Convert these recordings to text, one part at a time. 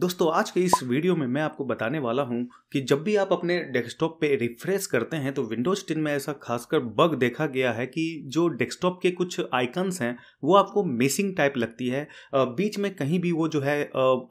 दोस्तों आज के इस वीडियो में मैं आपको बताने वाला हूं कि जब भी आप अपने डेस्कटॉप पे रिफ्रेश करते हैं तो विंडोज 10 में ऐसा खासकर बग देखा गया है कि जो डेस्कटॉप के कुछ आइकन्स हैं वो आपको मिसिंग टाइप लगती है बीच में कहीं भी वो जो है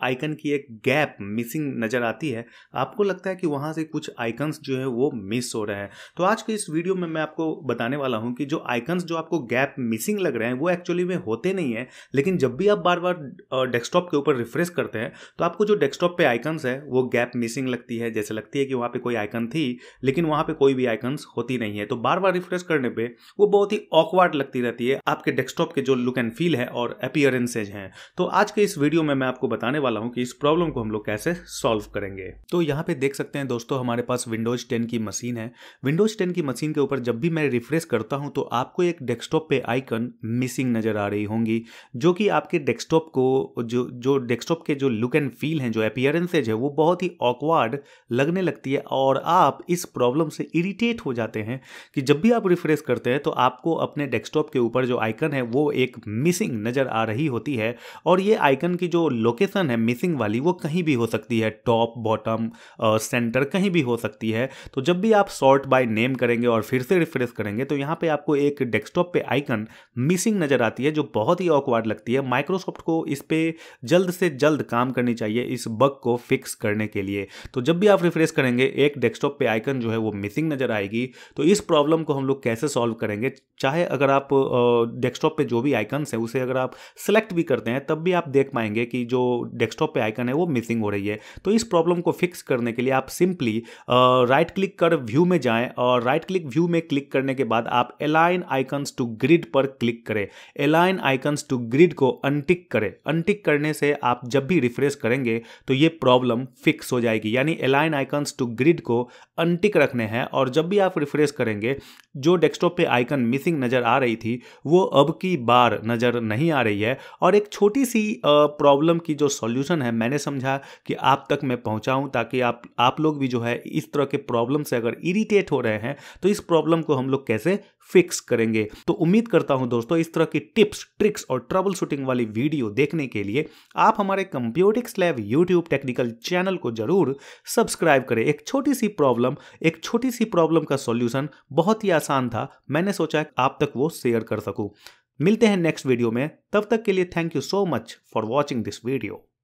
आइकन की एक गैप मिसिंग नज़र आती है आपको लगता है कि वहाँ से कुछ आइकन्स जो है वो मिस हो रहे हैं तो आज के इस वीडियो में मैं आपको बताने वाला हूँ कि जो आइकन्स जो आपको गैप मिसिंग लग रहे हैं वो एक्चुअली में होते नहीं हैं लेकिन जब भी आप बार बार डेस्कटॉप के ऊपर रिफ्रेश करते हैं तो आप आपको जो डेस्कटॉप पे आइकन्स है वो गैप मिसिंग लगती है जैसे लगती है कि वहाँ पे कोई आइकन थी लेकिन वहाँ पे कोई भी आइकन्स होती नहीं है तो बार बार रिफ्रेश करने पे वो बहुत ही ऑकवर्ड लगती रहती है आपके डेस्कटॉप के जो लुक एंड फील है और अपियरेंसेज हैं तो आज के इस वीडियो में मैं आपको बताने वाला हूँ कि इस प्रॉब्लम को हम लोग कैसे सॉल्व करेंगे तो यहाँ पे देख सकते हैं दोस्तों हमारे पास विंडोज टेन की मशीन है विंडोज टेन की मशीन के ऊपर जब भी मैं रिफ्रेश करता हूँ तो आपको एक डेस्कटॉप पे आइकन मिसिंग नजर आ रही होंगी जो कि आपके डेस्कटॉप को जो जो डेस्कटॉप के जो लुक एंड फील हैं जो अपियरेंसेज है वो बहुत ही ऑकवर्ड लगने लगती है और आप इस प्रॉब्लम से इरिटेट हो जाते हैं कि जब भी आप रिफ्रेश करते हैं तो आपको अपने डेस्कटॉप के ऊपर जो आइकन है वो एक मिसिंग नज़र आ रही होती है और ये आइकन की जो लोकेशन है मिसिंग वाली वो कहीं भी हो सकती है टॉप बॉटम सेंटर कहीं भी हो सकती है तो जब भी आप सॉर्ट बाय नेम करेंगे और फिर से रिफ्रेश करेंगे तो यहाँ पे आपको एक डेस्कटॉप पे आइकन मिसिंग नज़र आती है जो बहुत ही ऑकवर्ड लगती है माइक्रोसॉफ्ट को इस पर जल्द से जल्द काम करनी चाहिए चाहिए इस बग को फिक्स करने के लिए तो जब भी आप रिफ्रेश करेंगे एक डेस्कटॉप पे आइकन जो है वो मिसिंग नज़र आएगी तो इस प्रॉब्लम को हम लोग कैसे सॉल्व करेंगे चाहे अगर आप डेस्कटॉप पे जो भी आइकन्स हैं उसे अगर आप सेलेक्ट भी करते हैं तब भी आप देख पाएंगे कि जो डेस्कटॉप पे आइकन है वो मिसिंग हो रही है तो इस प्रॉब्लम को फिक्स करने के लिए आप सिंपली राइट क्लिक कर व्यू में जाएं और राइट क्लिक व्यू में क्लिक करने के बाद आप एलाइन आइकन्स टू ग्रिड पर क्लिक करें एलाइन आइकन्स टू ग्रिड को अनटिक करें अनटिक करने से आप जब भी रिफ्रेश करें करेंगे तो ये प्रॉब्लम फिक्स हो जाएगी यानी अलाइन आइकन्स टू ग्रिड को अनटिक रखने हैं और जब भी आप रिफ्रेश करेंगे जो डेस्कटॉप पे आइकन मिसिंग नज़र आ रही थी वो अब की बार नज़र नहीं आ रही है और एक छोटी सी प्रॉब्लम की जो सॉल्यूशन है मैंने समझा कि आप तक मैं पहुँचाऊँ ताकि आप आप लोग भी जो है इस तरह के प्रॉब्लम से अगर इरीटेट हो रहे हैं तो इस प्रॉब्लम को हम लोग कैसे फिक्स करेंगे तो उम्मीद करता हूं दोस्तों इस तरह की टिप्स ट्रिक्स और ट्रबल शूटिंग वाली वीडियो देखने के लिए आप हमारे computics lab YouTube technical channel को जरूर सब्सक्राइब करें एक छोटी सी प्रॉब्लम एक छोटी सी प्रॉब्लम का सॉल्यूशन बहुत ही आसान था मैंने सोचा आप तक वो शेयर कर सकूं मिलते हैं नेक्स्ट वीडियो में तब तक के लिए thank you so much for watching this video